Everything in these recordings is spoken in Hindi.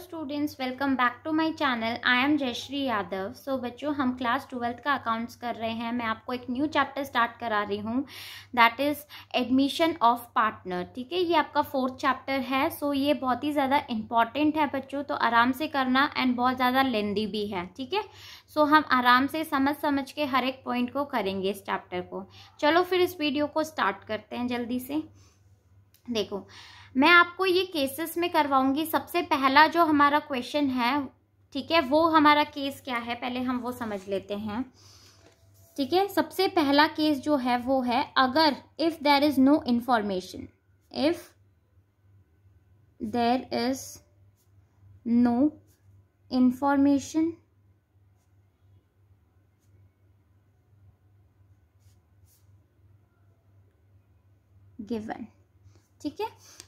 students welcome back to my channel I am Jayshree Yadav so बच्चों हम क्लास ट्वेल्थ का अकाउंट्स कर रहे हैं मैं आपको एक न्यू चैप्टर स्टार्ट करा रही हूँ that is admission of partner ठीक है ये आपका फोर्थ चैप्टर है सो so ये बहुत ही ज़्यादा इंपॉर्टेंट है बच्चों तो आराम से करना एंड बहुत ज़्यादा लेंदी भी है ठीक है सो हम आराम से समझ समझ के हर एक पॉइंट को करेंगे इस चैप्टर को चलो फिर इस वीडियो को स्टार्ट करते हैं जल्दी से देखो मैं आपको ये केसेस में करवाऊंगी सबसे पहला जो हमारा क्वेश्चन है ठीक है वो हमारा केस क्या है पहले हम वो समझ लेते हैं ठीक है सबसे पहला केस जो है वो है अगर if there is no information if there is no information given ठीक है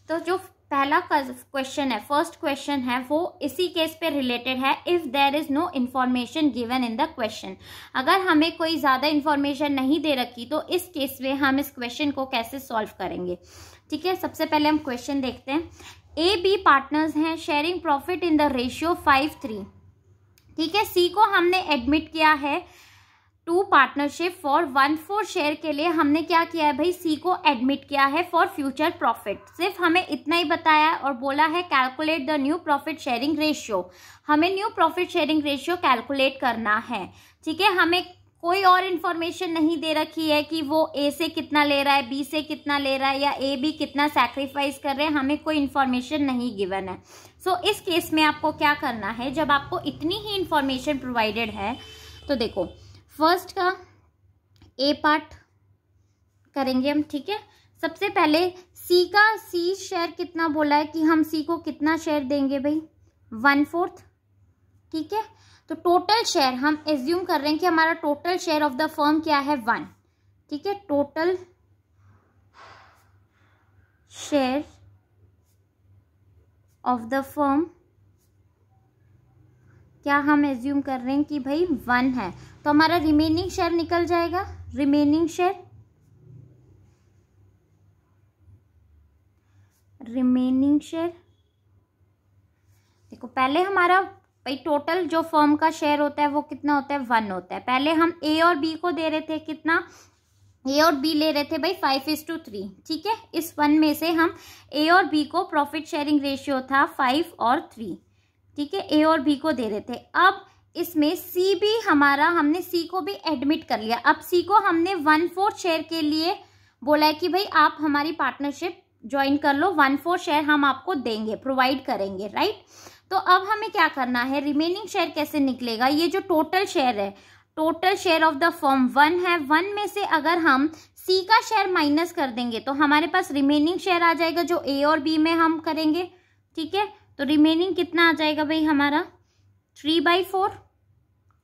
तो जो पहला क्वेश्चन है फर्स्ट क्वेश्चन है वो इसी केस पे रिलेटेड है if there is no information given in the question अगर हमें कोई ज़्यादा इन्फॉर्मेशन नहीं दे रखी तो इस केस में हम इस क्वेश्चन को कैसे सॉल्व करेंगे ठीक है सबसे पहले हम क्वेश्चन देखते हैं ए बी पार्टनर्स हैं sharing profit in the ratio five three ठीक है सी को हमने एडमिट किया है to partnership for one four share के लिए हमने क्या किया है भाई सी को एडमिट किया है फॉर फ्यूचर प्रॉफिट सिर्फ हमें इतना ही बताया और बोला है calculate the new profit sharing ratio हमें new profit sharing ratio calculate करना है ठीक है हमें कोई और इन्फॉर्मेशन नहीं दे रखी है कि वो ए से कितना ले रहा है बी से कितना ले रहा है या ए बी कितना सेक्रीफाइस कर रहे हैं हमें कोई इन्फॉर्मेशन नहीं गिवन है सो so, इस केस में आपको क्या करना है जब आपको इतनी ही इन्फॉर्मेशन प्रोवाइडेड है तो देखो फर्स्ट का ए पार्ट करेंगे हम ठीक है सबसे पहले सी का सी शेयर कितना बोला है कि हम सी को कितना शेयर देंगे भाई वन फोर्थ ठीक है तो टोटल शेयर हम एज्यूम कर रहे हैं कि हमारा total share of the firm क्या है वन ठीक है total share of the firm क्या हम एज्यूम कर रहे हैं कि भाई वन है तो हमारा रिमेनिंग शेयर निकल जाएगा रिमेनिंग शेयर रिमेनिंग शेयर देखो पहले हमारा भाई टोटल जो फॉर्म का शेयर होता है वो कितना होता है वन होता है पहले हम ए और बी को दे रहे थे कितना ए और बी ले रहे थे भाई फाइव इज टू थ्री ठीक है इस वन में से हम ए और बी को प्रॉफिट शेयरिंग रेशियो था फाइव और थ्री ठीक है ए और बी को दे रहे थे अब इसमें सी भी हमारा हमने सी को भी एडमिट कर लिया अब सी को हमने वन फोर शेयर के लिए बोला है कि भाई आप हमारी पार्टनरशिप ज्वाइन कर लो वन फोर शेयर हम आपको देंगे प्रोवाइड करेंगे राइट तो अब हमें क्या करना है रिमेनिंग शेयर कैसे निकलेगा ये जो टोटल शेयर है total share of the firm one है वन में से अगर हम सी का शेयर माइनस कर देंगे तो हमारे पास रिमेनिंग शेयर आ जाएगा जो ए और बी में हम करेंगे ठीक है तो रिमेनिंग कितना आ जाएगा भाई हमारा थ्री बाई फोर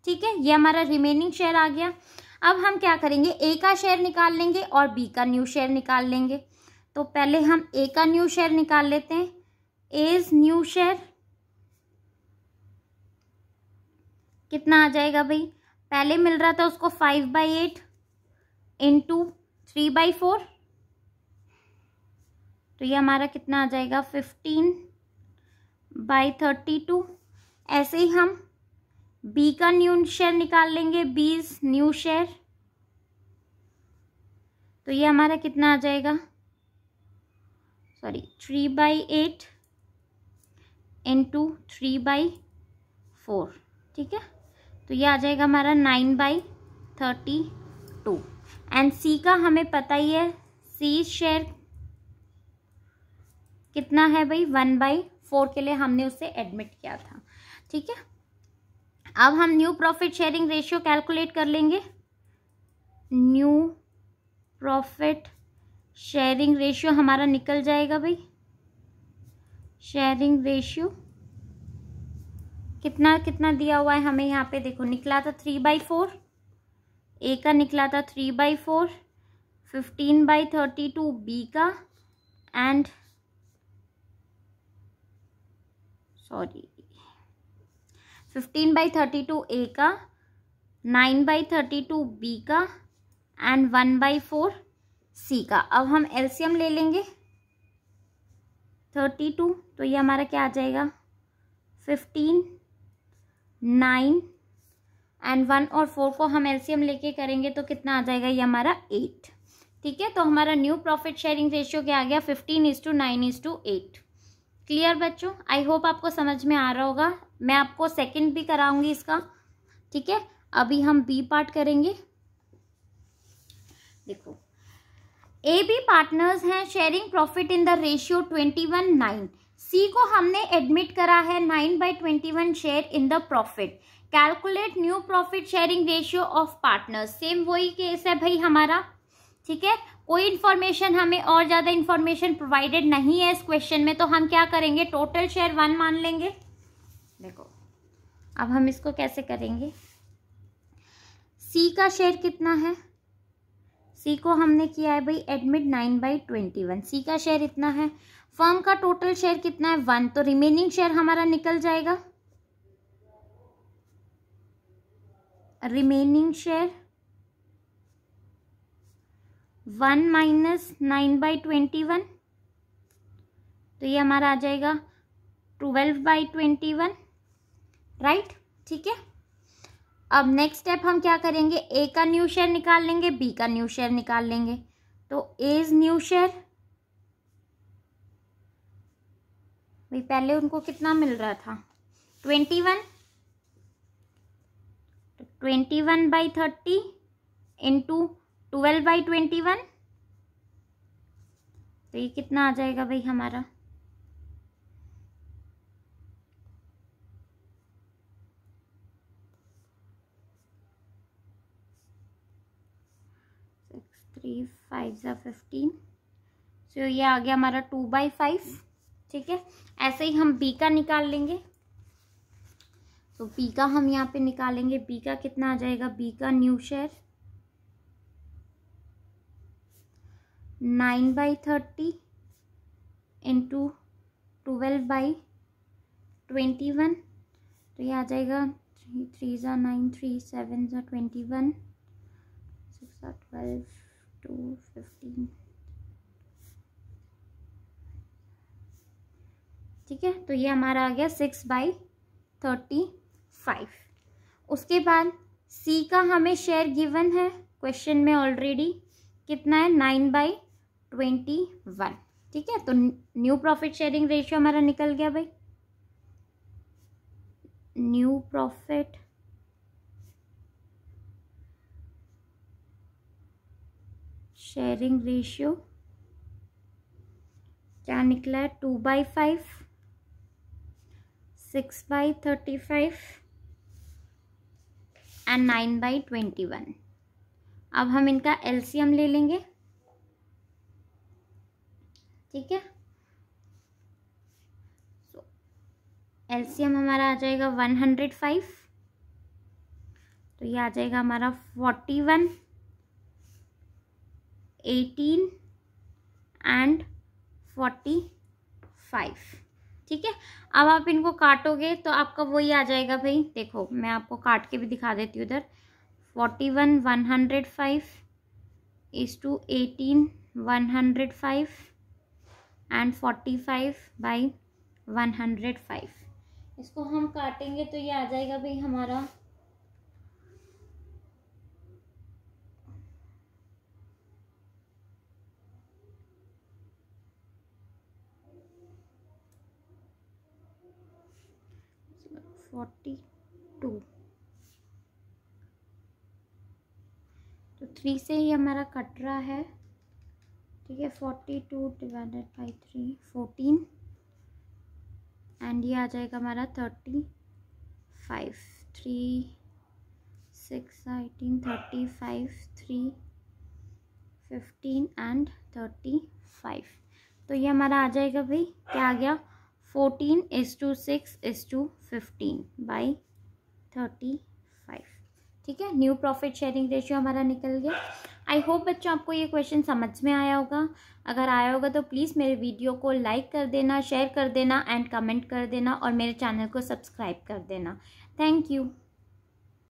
ठीक है ये हमारा रिमेनिंग शेयर आ गया अब हम क्या करेंगे ए का शेयर निकाल लेंगे और बी का न्यू शेयर निकाल लेंगे तो पहले हम ए का न्यू शेयर निकाल लेते हैं एज न्यू शेयर कितना आ जाएगा भाई पहले मिल रहा था उसको five by eight into three by four तो ये हमारा कितना आ जाएगा फिफ्टीन बाई थर्टी टू ऐसे ही हम बी का न्यू शेयर निकाल लेंगे बीस न्यू शेयर तो ये हमारा कितना आ जाएगा sorry three by eight into three by four ठीक है तो ये आ जाएगा हमारा nine by thirty two and C का हमें पता ही है सी शेयर कितना है भाई वन बाई फोर के लिए हमने उसे एडमिट किया था ठीक है अब हम new profit sharing ratio calculate कर लेंगे न्यू प्रॉफिट शेयरिंग रेशियो हमारा निकल जाएगा भाई शेयरिंग रेशियो कितना कितना दिया हुआ है हमें यहाँ पे देखो निकला था थ्री बाई फोर ए का निकला था three by four fifteen by thirty two B का and sorry fifteen by thirty two A का nine by thirty two B का and one by four C का अब हम एलसीएम ले लेंगे थर्टी टू तो ये हमारा क्या आ जाएगा फिफ्टीन नाइन एंड वन और फोर को हम एलसीएम लेके करेंगे तो कितना आ जाएगा ये हमारा एट ठीक है तो हमारा न्यू प्रॉफिट शेयरिंग रेशियो क्या आ गया fifteen is to nine is to eight clear बच्चों आई होप आपको समझ में आ रहा होगा मैं आपको सेकंड भी कराऊंगी इसका ठीक है अभी हम बी पार्ट करेंगे देखो ए बी पार्टनर्स हैं sharing profit in the ratio twenty one nine C को हमने एडमिट करा है nine by twenty one share in the profit calculate new profit sharing ratio of partners same वही केस है भाई हमारा ठीक है कोई इन्फॉर्मेशन हमें और ज़्यादा इन्फॉर्मेशन प्रोवाइडेड नहीं है इस क्वेश्चन में तो हम क्या करेंगे टोटल शेयर वन मान लेंगे देखो अब हम इसको कैसे करेंगे सी का शेयर कितना है सी को हमने किया है भाई admit nine by twenty one C का शेयर इतना है फर्म का टोटल शेयर कितना है वन तो रिमेनिंग शेयर हमारा निकल जाएगा remaining share one minus nine by twenty one तो ये हमारा आ जाएगा twelve by twenty one right ठीक है अब नेक्स्ट स्टेप हम क्या करेंगे ए का न्यू शेयर निकाल लेंगे बी का न्यू शेयर निकाल लेंगे तो एज न्यू शेयर भाई पहले उनको कितना मिल रहा था ट्वेंटी वन तो twenty one by thirty into twelve by twenty one तो ये कितना आ जाएगा भाई हमारा थ्री फाइव ज़ा फिफ्टीन सो ये आ गया हमारा टू बाई फाइव ठीक है ऐसे ही हम बी का निकाल लेंगे तो बी का हम यहाँ पे निकालेंगे बी का कितना आ जाएगा बी का new share nine by thirty into twelve by twenty one तो ये आ जाएगा थ्री थ्री ज़ा नाइन थ्री सेवन ज़ा ट्वेंटी वन सिक्स ज़ा ट्वेल्व टू फिफ्टीन ठीक है तो ये हमारा आ गया सिक्स बाई थर्टी फाइव उसके बाद सी का हमें शेयर गिवन है क्वेश्चन में ऑलरेडी कितना है नाइन बाई ट्वेंटी वन ठीक है तो न्यू प्रॉफिट शेयरिंग रेशियो हमारा निकल गया भाई न्यू प्रॉफिट शेयरिंग रेशियो क्या निकला है two by five six by thirty five and nine by twenty one अब हम इनका एलसीएम ले लेंगे ठीक है सो एलसीएम हमारा आ जाएगा वन हंड्रेड फाइव तो ये आ जाएगा हमारा forty one eighteen and forty five ठीक है अब आप इनको काटोगे तो आपका वही आ जाएगा भाई देखो मैं आपको काट के भी दिखा देती हूँ उधर forty one one hundred five is to eighteen one hundred five and forty five by one hundred five इसको हम काटेंगे तो ये आ जाएगा भाई हमारा फोर्टी टू तो थ्री से ही हमारा कट रहा है ठीक है forty two divided by three fourteen and ये आ जाएगा हमारा thirty five three six eighteen thirty five three fifteen and thirty five तो ये हमारा आ जाएगा भाई क्या आ गया fourteen is to six is to fifteen by thirty five ठीक है न्यू प्रॉफिट शेयरिंग रेशियो हमारा निकल गया आई होप बच्चों आपको ये क्वेश्चन समझ में आया होगा अगर आया होगा तो प्लीज़ मेरे वीडियो को लाइक कर देना शेयर कर देना एंड कमेंट कर देना और मेरे चैनल को सब्सक्राइब कर देना थैंक यू